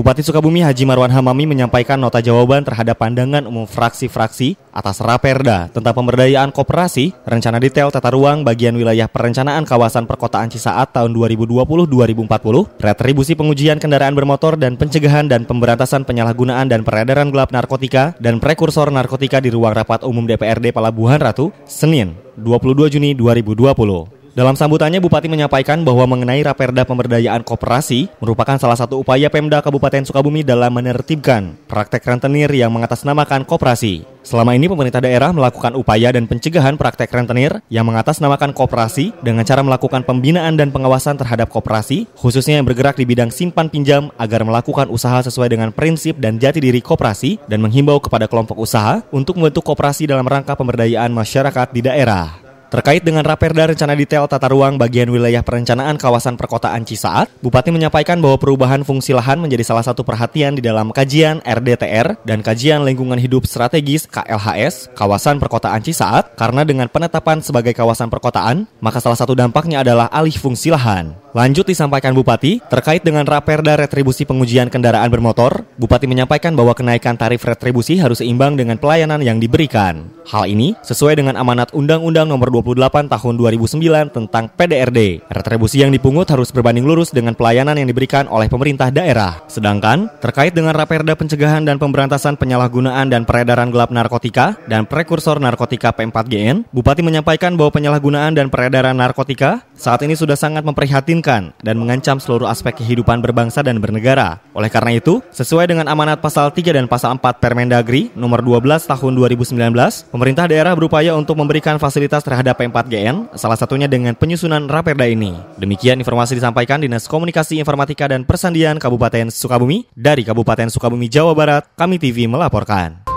Bupati Sukabumi Haji Marwan Hamami menyampaikan nota jawaban terhadap pandangan umum fraksi-fraksi atas Raperda tentang pemberdayaan koperasi, rencana detail tata ruang bagian wilayah perencanaan kawasan perkotaan Cisaat tahun 2020-2040, retribusi pengujian kendaraan bermotor dan pencegahan dan pemberantasan penyalahgunaan dan peredaran gelap narkotika dan prekursor narkotika di ruang rapat umum DPRD Palabuhan Ratu, Senin, 22 Juni 2020. Dalam sambutannya, Bupati menyampaikan bahwa mengenai Raperda Pemberdayaan Koperasi merupakan salah satu upaya Pemda Kabupaten Sukabumi dalam menertibkan praktek rentenir yang mengatasnamakan koperasi. Selama ini pemerintah daerah melakukan upaya dan pencegahan praktek rentenir yang mengatasnamakan koperasi dengan cara melakukan pembinaan dan pengawasan terhadap koperasi, khususnya yang bergerak di bidang simpan pinjam agar melakukan usaha sesuai dengan prinsip dan jati diri koperasi dan menghimbau kepada kelompok usaha untuk membentuk koperasi dalam rangka pemberdayaan masyarakat di daerah. Terkait dengan Raperda Rencana Detail Tata Ruang Bagian Wilayah Perencanaan Kawasan Perkotaan Cisaat, Bupati menyampaikan bahwa perubahan fungsi lahan menjadi salah satu perhatian di dalam kajian RDTR dan kajian lingkungan hidup strategis KLHS Kawasan Perkotaan Cisaat karena dengan penetapan sebagai kawasan perkotaan, maka salah satu dampaknya adalah alih fungsi lahan. Lanjut disampaikan Bupati, terkait dengan Raperda Retribusi Pengujian Kendaraan Bermotor, Bupati menyampaikan bahwa kenaikan tarif retribusi harus seimbang dengan pelayanan yang diberikan. Hal ini sesuai dengan amanat Undang-Undang Nomor 28 Tahun 2009 tentang PDRD. Retribusi yang dipungut harus berbanding lurus dengan pelayanan yang diberikan oleh pemerintah daerah. Sedangkan, terkait dengan Raperda Pencegahan dan Pemberantasan Penyalahgunaan dan Peredaran Gelap Narkotika dan Prekursor Narkotika P4GN, Bupati menyampaikan bahwa penyalahgunaan dan peredaran narkotika saat ini sudah sangat memprihatinkan dan mengancam seluruh aspek kehidupan berbangsa dan bernegara. Oleh karena itu, sesuai dengan amanat pasal 3 dan pasal 4 Permendagri nomor 12 tahun 2019, pemerintah daerah berupaya untuk memberikan fasilitas terhadap P4GN, salah satunya dengan penyusunan Raperda ini. Demikian informasi disampaikan Dinas Komunikasi Informatika dan Persandian Kabupaten Sukabumi dari Kabupaten Sukabumi, Jawa Barat. Kami TV melaporkan.